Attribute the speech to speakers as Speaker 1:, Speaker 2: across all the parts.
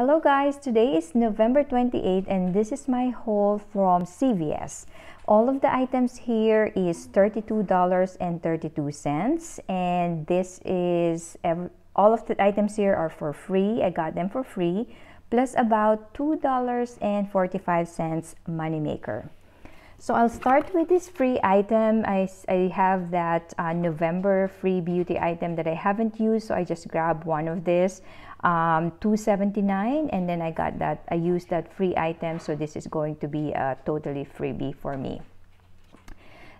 Speaker 1: Hello guys, today is November 28 and this is my haul from CVS. All of the items here is $32.32 and this is all of the items here are for free. I got them for free plus about $2.45 moneymaker. So I'll start with this free item. I, I have that uh, November free beauty item that I haven't used. So I just grabbed one of this, um, 279 and then I got that, I used that free item. So this is going to be a uh, totally freebie for me.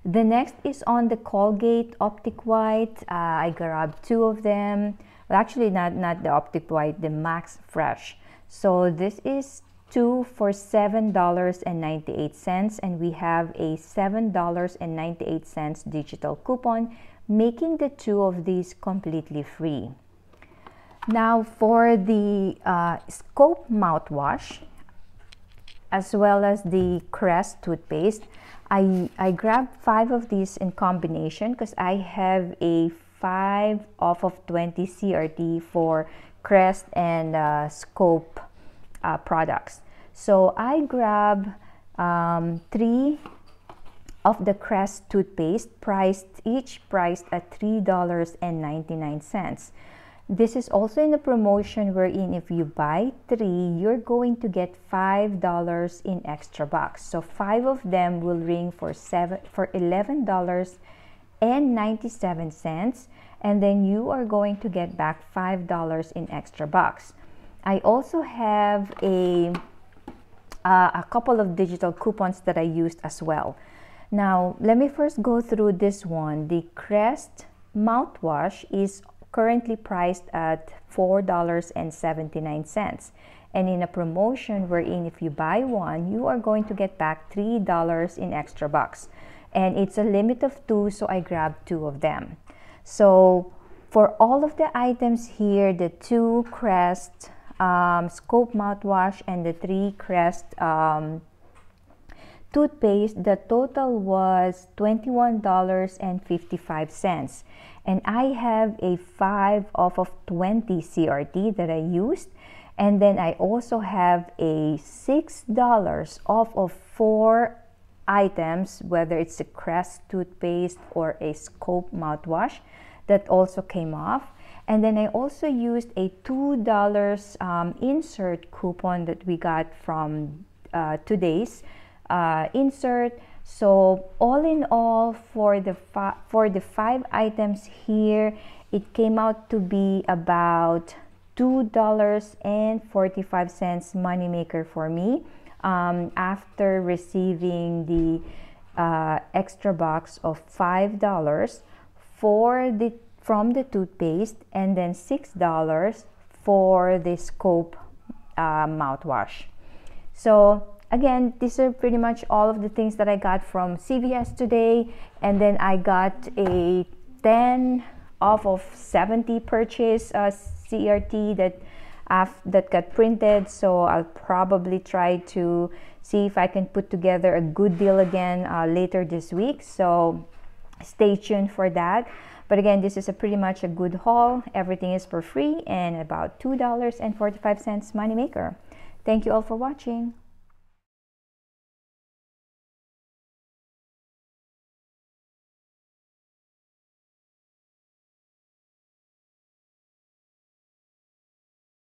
Speaker 1: The next is on the Colgate Optic White. Uh, I grabbed two of them. Well, actually not, not the Optic White, the Max Fresh. So this is two for $7.98 and we have a $7.98 digital coupon making the two of these completely free. Now for the uh, scope mouthwash as well as the Crest toothpaste, I, I grabbed five of these in combination because I have a 5 off of 20 CRT for Crest and uh, Scope uh, products. So I grab um, three of the Crest toothpaste, priced each priced at $3.99. This is also in a promotion wherein if you buy three, you're going to get $5 in extra bucks. So five of them will ring for seven for $11.97 and then you are going to get back $5 in extra bucks. I also have a, uh, a couple of digital coupons that I used as well. Now, let me first go through this one. The Crest mouthwash is currently priced at $4.79 and in a promotion wherein if you buy one, you are going to get back $3 in extra bucks. And it's a limit of two, so I grabbed two of them. So for all of the items here, the two Crest um, scope mouthwash and the three crest um, toothpaste the total was $21.55 and i have a 5 off of 20 crt that i used and then i also have a $6 off of 4 items whether it's a crest toothpaste or a scope mouthwash that also came off and then I also used a $2 um, insert coupon that we got from uh, today's uh, insert. So all in all, for the, for the five items here, it came out to be about $2.45 moneymaker for me um, after receiving the uh, extra box of $5 for the from the toothpaste and then $6 for the scope uh, mouthwash. So again, these are pretty much all of the things that I got from CVS today. And then I got a 10 off of 70 purchase uh, CRT that that got printed. So I'll probably try to see if I can put together a good deal again uh, later this week. So stay tuned for that. But again, this is a pretty much a good haul. Everything is for free and about $2.45 moneymaker. Thank you all for watching.